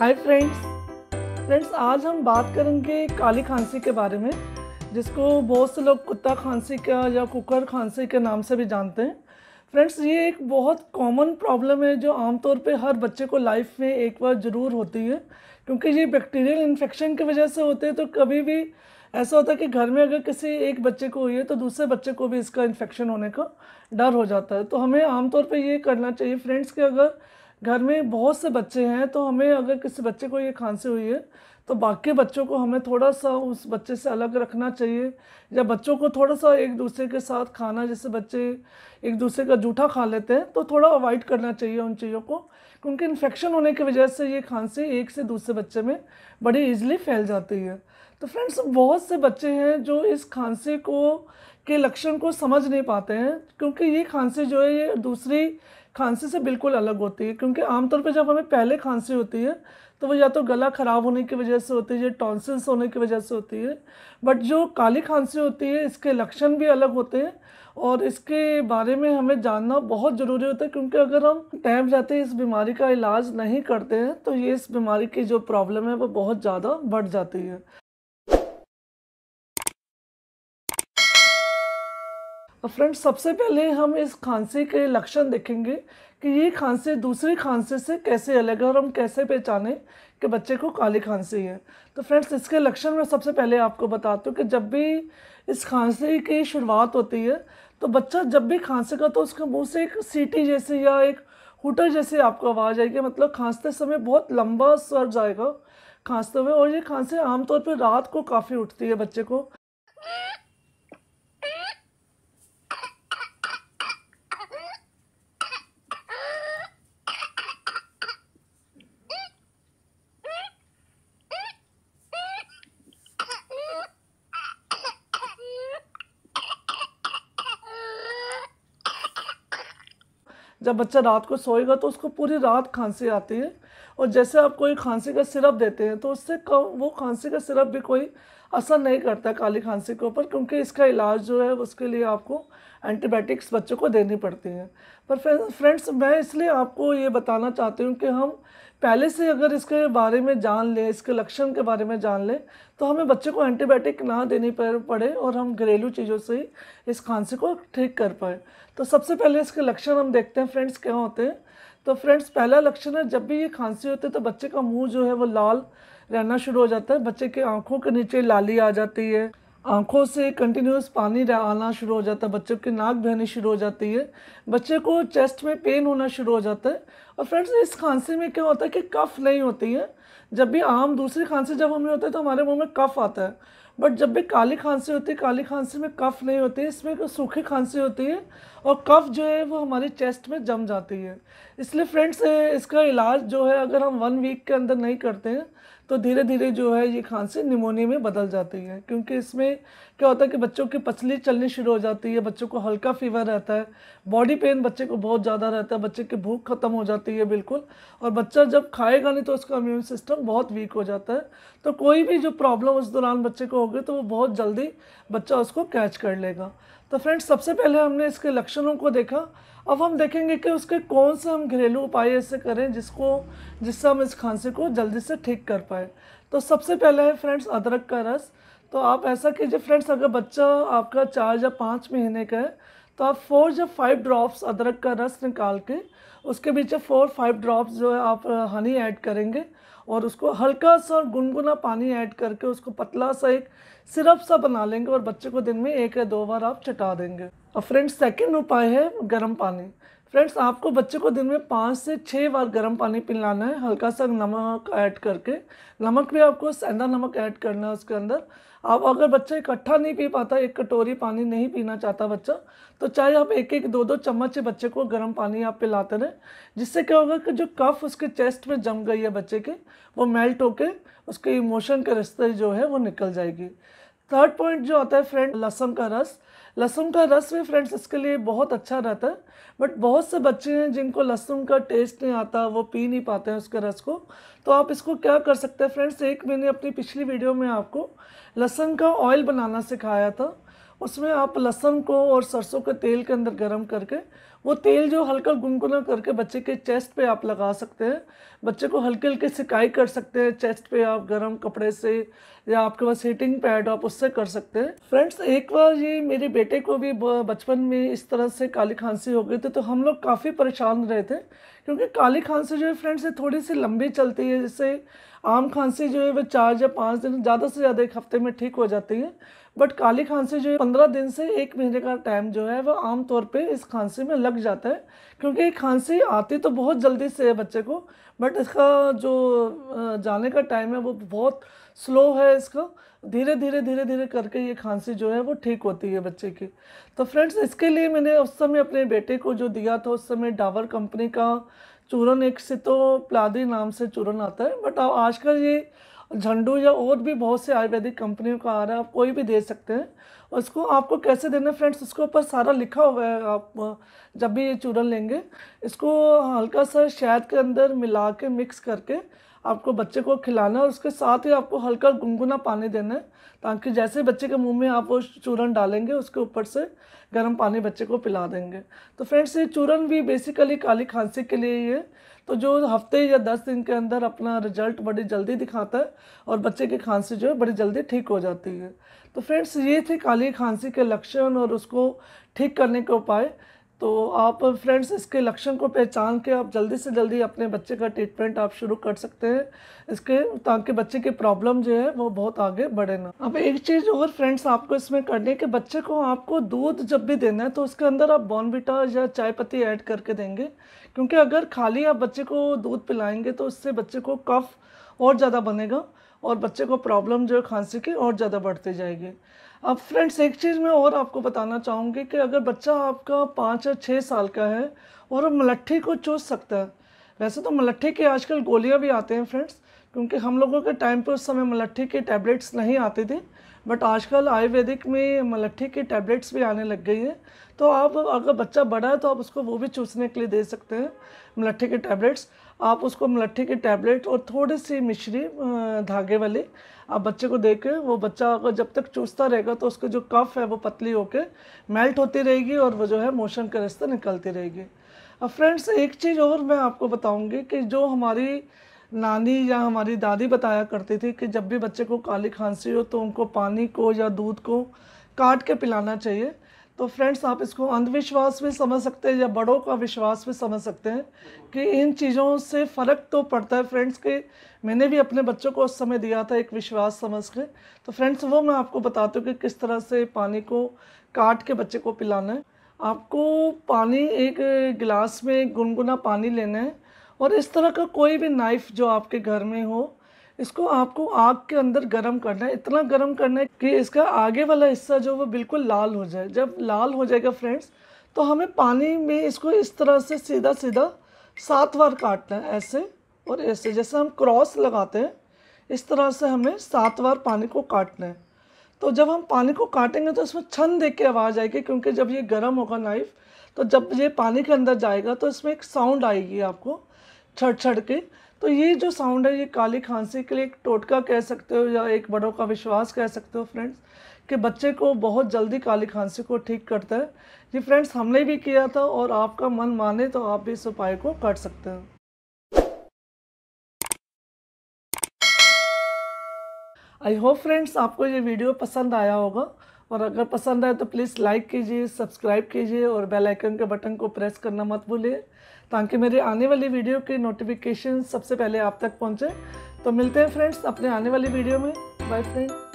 hi friends friends आज हम बात करेंगे काली खांसी के बारे में जिसको बहुत से लोग कुत्ता खांसी का या कुकर खांसी के नाम से भी जानते हैं फ्रेंड्स ये एक बहुत कॉमन प्रॉब्लम है जो आमतौर पे हर बच्चे को लाइफ में एक बार ज़रूर होती है क्योंकि ये बैक्टीरियल इन्फेक्शन की वजह से होते हैं तो कभी भी ऐसा होता है कि घर में अगर किसी एक बच्चे को हुई है तो दूसरे बच्चे को भी इसका इन्फेक्शन होने का डर हो जाता है तो हमें आमतौर पर ये करना चाहिए फ्रेंड्स कि अगर घर में बहुत से बच्चे हैं तो हमें अगर किसी बच्चे को ये खांसी हुई है तो बाकी बच्चों को हमें थोड़ा सा उस बच्चे से अलग रखना चाहिए या बच्चों को थोड़ा सा एक दूसरे के साथ खाना जैसे बच्चे एक दूसरे का जूठा खा लेते हैं तो थोड़ा अवॉइड करना चाहिए उन चीज़ों को क्योंकि इन्फेक्शन होने की वजह से ये खांसी एक से दूसरे बच्चे में बड़ी ईजिली फैल जाती है तो फ्रेंड्स बहुत से बच्चे हैं जो इस खांसी को के लक्षण को समझ नहीं पाते हैं क्योंकि ये खांसी जो है ये दूसरी खांसी से बिल्कुल अलग होती है क्योंकि आमतौर पर जब हमें पहले खांसी होती है तो वो या तो गला ख़राब होने की वजह से होती है या टॉन्सिल्स होने की वजह से होती है बट जो काली खांसी होती है इसके लक्षण भी अलग होते हैं और इसके बारे में हमें जानना बहुत ज़रूरी होता है क्योंकि अगर हम टाइम जाते इस बीमारी का इलाज नहीं करते हैं तो ये इस बीमारी की जो प्रॉब्लम है वो बहुत ज़्यादा बढ़ जाती है फ्रेंड्स सबसे पहले हम इस खांसी के लक्षण देखेंगे कि ये खांसी दूसरी खांसी से कैसे अलग है और हम कैसे पहचाने कि बच्चे को काली खांसी है तो फ्रेंड्स इसके लक्षण मैं सबसे पहले आपको बताता हूँ कि जब भी इस खांसी की शुरुआत होती है तो बच्चा जब भी खांसेगा तो उसके मुंह से एक सीटी जैसी या एक हुटर जैसी आपको आवाज़ आएगी मतलब खांसते समय बहुत लंबा स्वर जाएगा खांसते हुए और ये खांसी आमतौर पर रात को काफ़ी उठती है बच्चे को जब बच्चा रात को सोएगा तो उसको पूरी रात खांसी आती है और जैसे आप कोई खांसी का सिरप देते हैं तो उससे कम वो खांसी का सिरप भी कोई असर नहीं करता काली खांसी के ऊपर क्योंकि इसका इलाज जो है उसके लिए आपको एंटीबायोटिक्स बच्चों को देनी पड़ती हैं पर फ्रेंड्स मैं इसलिए आपको ये बताना चाहती हूँ कि हम पहले से अगर इसके बारे में जान लें इसके लक्षण के बारे में जान लें तो हमें बच्चे को एंटीबायोटिक ना देनी पड़े और हम घरेलू चीज़ों से ही इस खांसी को ठीक कर पाए तो सबसे पहले इसके लक्षण हम देखते हैं फ्रेंड्स क्या होते हैं तो फ्रेंड्स पहला लक्षण है जब भी ये खांसी होती है तो बच्चे का मुँह जो है वो लाल रहना शुरू हो जाता है बच्चे की आँखों के नीचे लाली आ जाती है आंखों से कंटिन्यूस पानी आना शुरू हो जाता है बच्चों की नाक बहनी शुरू हो जाती है बच्चे को चेस्ट में पेन होना शुरू हो जाता है और फ्रेंड्स इस खांसी में क्या होता है कि कफ नहीं होती है जब भी आम दूसरी खांसी जब हमें होता है तो हमारे मुंह में कफ आता है बट जब भी काली खांसी होती है काली खांसी में कफ नहीं होती है इसमें सूखी खांसी होती है और कफ जो है वो हमारे चेस्ट में जम जाती है इसलिए फ्रेंड्स इसका इलाज जो है अगर हम वन वीक के अंदर नहीं करते हैं तो धीरे धीरे जो है ये खांसी निमोनिया में बदल जाती है क्योंकि इसमें क्या होता है कि बच्चों की पचली चलनी शुरू हो जाती है बच्चों को हल्का फीवर रहता है बॉडी पेन बच्चे को बहुत ज़्यादा रहता है बच्चे की भूख ख़त्म हो जाती है बिल्कुल और बच्चा जब खाएगा नहीं तो उसका इम्यून सिस्टम बहुत वीक हो जाता है तो कोई भी जो प्रॉब्लम उस दौरान बच्चे को होगी तो वो बहुत जल्दी बच्चा उसको कैच कर लेगा तो फ्रेंड्स सबसे पहले हमने इसके लक्षणों को देखा अब हम देखेंगे कि उसके कौन से हम घरेलू उपाय ऐसे करें जिसको जिससे हम इस खांसी को जल्दी से ठीक कर पाए तो सबसे पहले है फ्रेंड्स अदरक का रस तो आप ऐसा कीजिए फ्रेंड्स अगर बच्चा आपका चार या पाँच महीने का है तो आप फोर या फाइव ड्रॉप्स अदरक का रस निकाल के उसके पीछे फोर फाइव ड्रॉप्स जो है आप हनी ऐड करेंगे और उसको हल्का सा गुनगुना पानी ऐड करके उसको पतला सा एक सिरप सा बना लेंगे और बच्चे को दिन में एक या दो बार आप चटा देंगे और फ्रेंड्स सेकेंड उपाय है गर्म पानी फ्रेंड्स आपको बच्चे को दिन में पाँच से छः बार गर्म पानी पिलाना है हल्का सा नमक ऐड करके नमक भी आपको सेंधा नमक ऐड करना है उसके अंदर आप अगर बच्चा इकट्ठा नहीं पी पाता एक कटोरी पानी नहीं पीना चाहता बच्चा तो चाहे आप एक एक दो दो चम्मच से बच्चे को गर्म पानी आप पिलाते रहें जिससे क्या होगा कि जो कफ उसके चेस्ट में जम गई है बच्चे के वो मेल्ट होके उसके इमोशन के रिश्ते जो है वो निकल जाएगी थर्ड पॉइंट जो आता है फ्रेंड लसम का रस लहसुन का रस भी फ्रेंड्स इसके लिए बहुत अच्छा रहता है बट बहुत से बच्चे हैं जिनको लहसुन का टेस्ट नहीं आता वो पी नहीं पाते हैं उसके रस को तो आप इसको क्या कर सकते हैं फ्रेंड्स एक मैंने अपनी पिछली वीडियो में आपको लहसुन का ऑयल बनाना सिखाया था उसमें आप लहसुन को और सरसों के तेल के अंदर गर्म करके वो तेल जो हल्का गुनगुना करके बच्चे के चेस्ट पे आप लगा सकते हैं बच्चे को हल्के हल्के सिकाई कर सकते हैं चेस्ट पे आप गर्म कपड़े से या आपके पास हीटिंग पैड आप उससे कर सकते हैं फ्रेंड्स एक बार ये मेरे बेटे को भी बचपन में इस तरह से काली खांसी हो गई थी तो हम लोग काफ़ी परेशान रहे थे क्योंकि काली खांसी जो है फ्रेंड्स ये थोड़ी सी लंबी चलती है जैसे आम खांसी जो है वह चार या पाँच दिन ज़्यादा से ज़्यादा एक हफ्ते में ठीक हो जाती है बट काली खांसी जो है पंद्रह दिन से एक महीने का टाइम जो है वह आमतौर पर इस खांसी में लग लग जाता है क्योंकि खांसी आती तो बहुत जल्दी से है बच्चे को बट इसका जो जाने का टाइम है वो बहुत स्लो है इसका धीरे धीरे धीरे धीरे करके ये खांसी जो है वो ठीक होती है बच्चे की तो फ्रेंड्स इसके लिए मैंने उस समय अपने बेटे को जो दिया था उस समय डावर कंपनी का चूरन एक से तो प्लादी नाम से चूरन आता है बट आजकल ये झंडू या और भी बहुत से आयुर्वेदिक कंपनियों का आ रहा है आप कोई भी दे सकते हैं उसको आपको कैसे देना फ्रेंड्स उसके ऊपर सारा लिखा हुआ है आप जब भी ये चूरन लेंगे इसको हल्का सा शहद के अंदर मिला के मिक्स करके आपको बच्चे को खिलाना और उसके साथ ही आपको हल्का गुनगुना पानी देना है ताकि जैसे बच्चे के मुंह में आप वो चूरन डालेंगे उसके ऊपर से गर्म पानी बच्चे को पिला देंगे तो फ्रेंड्स ये चूरन भी बेसिकली काली खांसी के लिए ये तो जो हफ्ते या दस दिन के अंदर अपना रिजल्ट बड़ी जल्दी दिखाता है और बच्चे की खांसी जो है बड़ी जल्दी ठीक हो जाती है तो फ्रेंड्स ये थे काली खांसी के लक्षण और उसको ठीक करने के उपाय तो आप फ्रेंड्स इसके लक्षण को पहचान के आप जल्दी से जल्दी अपने बच्चे का ट्रीटमेंट आप शुरू कर सकते हैं इसके ताकि बच्चे की प्रॉब्लम जो है वो बहुत आगे बढ़े ना अब एक चीज़ और फ्रेंड्स आपको इसमें करनी है कि बच्चे को आपको दूध जब भी देना है तो उसके अंदर आप बॉर्नविटा या चाय पत्ती ऐड करके देंगे क्योंकि अगर खाली आप बच्चे को दूध पिलाएंगे तो उससे बच्चे को कफ और ज़्यादा बनेगा और बच्चे को प्रॉब्लम जो है खांसी की और ज़्यादा बढ़ते जाएगी अब फ्रेंड्स एक चीज़ मैं और आपको बताना चाहूँगी कि अगर बच्चा आपका पाँच या छः साल का है और वो मलट्ठी को चूस सकता है वैसे तो मलट्ठी की आजकल गोलियाँ भी आते हैं फ्रेंड्स क्योंकि हम लोगों के टाइम पर उस समय मलट्ठी के टैबलेट्स नहीं आती थी बट आजकल आयुर्वेदिक में मलट्ठी की टैबलेट्स भी आने लग गई हैं तो आप अगर बच्चा बड़ा है तो आप उसको वो भी चूसने के लिए दे सकते हैं मलट्ठी के टैबलेट्स आप उसको मलट्ठी के टैबलेट और थोड़ी सी मिश्री धागे वाली आप बच्चे को दे के वो बच्चा अगर जब तक चूसता रहेगा तो उसका जो कफ है वो पतली होकर मेल्ट होती रहेगी और वो जो है मोशन के रास्ते निकलती रहेगी अब फ्रेंड्स एक चीज़ और मैं आपको बताऊँगी कि जो हमारी नानी या हमारी दादी बताया करती थी कि जब भी बच्चे को काली खांसी हो तो उनको पानी को या दूध को काट के पिलाना चाहिए तो फ्रेंड्स आप इसको अंधविश्वास भी समझ सकते हैं या बड़ों का विश्वास भी समझ सकते हैं कि इन चीज़ों से फ़र्क तो पड़ता है फ्रेंड्स के मैंने भी अपने बच्चों को उस समय दिया था एक विश्वास समझ के तो फ्रेंड्स वो मैं आपको बताती हूँ कि किस तरह से पानी को काट के बच्चे को पिलाना है आपको पानी एक गिलास में गुनगुना पानी लेना है और इस तरह का कोई भी नाइफ़ जो आपके घर में हो इसको आपको आग के अंदर गर्म करना है इतना गर्म करना है कि इसका आगे वाला हिस्सा जो वो बिल्कुल लाल हो जाए जब लाल हो जाएगा फ्रेंड्स तो हमें पानी में इसको इस तरह से सीधा सीधा सात बार काटना है ऐसे और ऐसे जैसे हम क्रॉस लगाते हैं इस तरह से हमें सात बार पानी को काटना है तो जब हम पानी को काटेंगे तो इसमें छन देख के आवाज़ आएगी क्योंकि जब ये गर्म होगा नाइफ़ तो जब ये पानी के अंदर जाएगा तो इसमें एक साउंड आएगी आपको छड़ छड़ के तो ये जो साउंड है ये काली खांसी के लिए एक टोटका कह सकते हो या एक बड़ों का विश्वास कह सकते हो फ्रेंड्स कि बच्चे को बहुत जल्दी काली खांसी को ठीक करता है ये फ्रेंड्स हमने भी किया था और आपका मन माने तो आप भी इस उपाय को कर सकते हो आई होप फ्रेंड्स आपको ये वीडियो पसंद आया होगा और अगर पसंद आए तो प्लीज़ लाइक कीजिए सब्सक्राइब कीजिए और बेल आइकन के बटन को प्रेस करना मत भूलिए ताकि मेरे आने वाली वीडियो के नोटिफिकेशन सबसे पहले आप तक पहुँचें तो मिलते हैं फ्रेंड्स अपने आने वाली वीडियो में बाय फ्रेंड